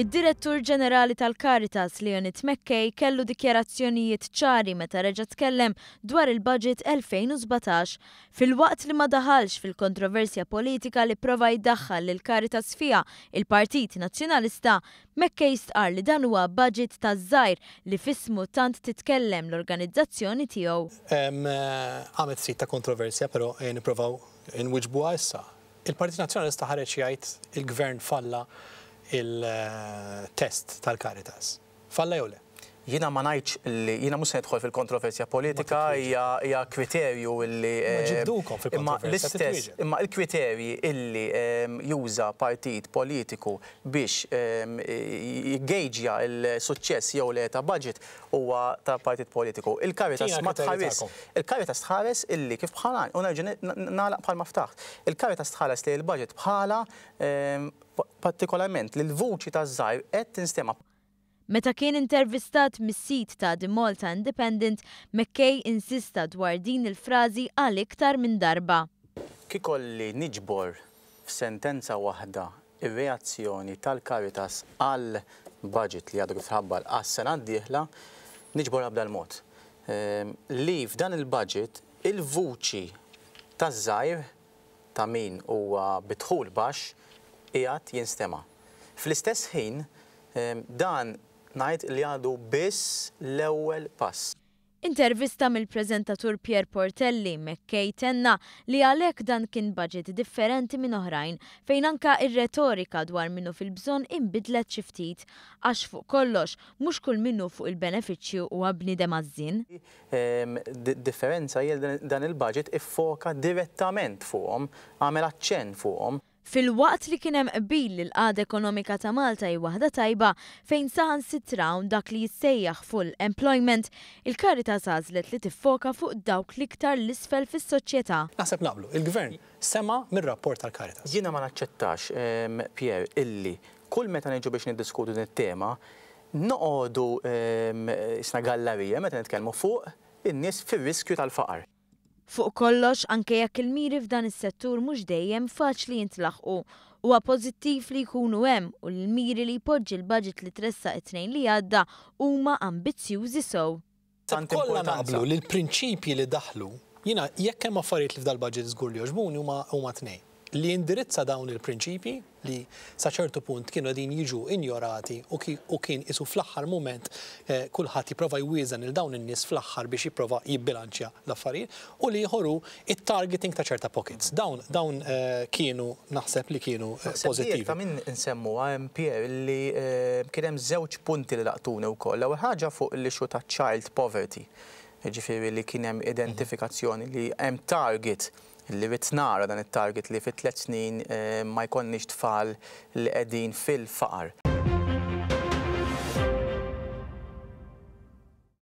Id-direttur ġenerali tal-Karitas Leonid Mekkej kellu dikjerazzjonijiet ċari meta reġa' tkellem dwar il-budget 2017 fil-waqt li ma daħalx fil-kontroversja politika li prova jdaħħal lil Karitas fija il-Partit Nazzjonalista, Mekkej stqar li dan huwa budget ta' żgħir li fismu tant titkellem l-organizzazzjoni tiegħu. Eh, għamet sit ta' kontroversja, però eh, nipprovaw inwiġbuha issa. Il-Partit Nazzjonalista ħareġ jgħid il-Gvern falla il-test tal-Karitas. Falla jew le? jina ma najċ li jina mus nedħol fil-kontroversja politika hija kriterju illi eh, imma l-istess imma l-kriterji illi juża partit politiku biex jgejġja l-suċċess jew le ta' budget huwa ta' partit politiku. Il-karitas ma tħares il-karitas tħares illi kif bħala u nerġa' nagħlaq bħal maftaħ. Il-karitas tħares li l-budget bħala partikolarment li l-vuċi ta' żgħir qed tinstema' Meta kien intervistat mis-sit ta' The Malta Independent, McKay insista dwar din il-frażi għal iktar minn darba. Kikolli niġbor f'sentenza waħda ir-reazzjoni tal-Karitas għal budget li għadu fħabbar għas sena d-dieħla, niġbor għabda l-mod. Ehm, li f'dan il-budget il-vuċi ta' zzajr ta' min huwa bitħul baxx qiegħed jinstema'. Fl-istess ħin ehm, dan ngħid li għadu biss l-ewwel pass. Intervista mill-prezentatur Pier Portelli mekkej tenna li għalek dan kien budget differenti minn oħrajn fejn anka ir-retorika dwar minnu fil-bżon imbidlet xiftit għax fuq kollox mhux kull minnu fuq il-benefiċċju u għabni għażin. Ehm, differenza jel dan il-budget iffoka direttament fuqhom, għamel aċċen fuqhom. Fil-waqt li kienem qbil l qada ekonomika ta' Malta i waħda tajba fejn saħan sit dak li jissejjaħ full employment, il-karita sażlet li tiffoka fuq dawk ktar l-isfel fis-soċjetà. Naħseb naqblu, il-gvern sema mir-rapport tal-karita. Jiena ma naċċettax, ehm, Pierre, illi kull meta neġu biex niddiskutu din it-tema, noqogħdu ehm, isna gallerija meta nitkellmu fuq in-nies fir-riskju tal-faqar. Fuq kollox anke jekk il-miri f'dan is-settur mhux dejjem faċli jintlaħqu huwa pożittiv li jkunu hemm u l-miri li jpoġġi l-budget li tressa it-tnejn li għadda huma ambizzjużi sew. Kollha naqblu li l-prinċipji li daħlu jiena jekk hemm affarijiet li f'dal budget żgur li huma huma tnejn li indirizza dawn il-prinċipi li saċertu punt kienu din jiġu injorati u, ki, u kien isu fl-axħar moment eh, kullħat jiprofa jwizan il-dawn in-nies fl-axħar biex jiprofa jibbilanċja l-affarijiet u li jħorru it-targeting ta' ċerta pockets. Dawn, dawn eh, kienu naħseb li kienu eh, pozittivi. Ta' minn nsemmu AMP eh, li eh, kien hemm żewġ punti li laqtuni wkoll. l ħaġa fuq li ixu ta' child poverty ġifiri li kien hemm mhm. identifikazzjoni li hemm target li rrit nara dan it-target li fit tlet snin eh, ma jkollniex tfal li qegħdin fil-faqar.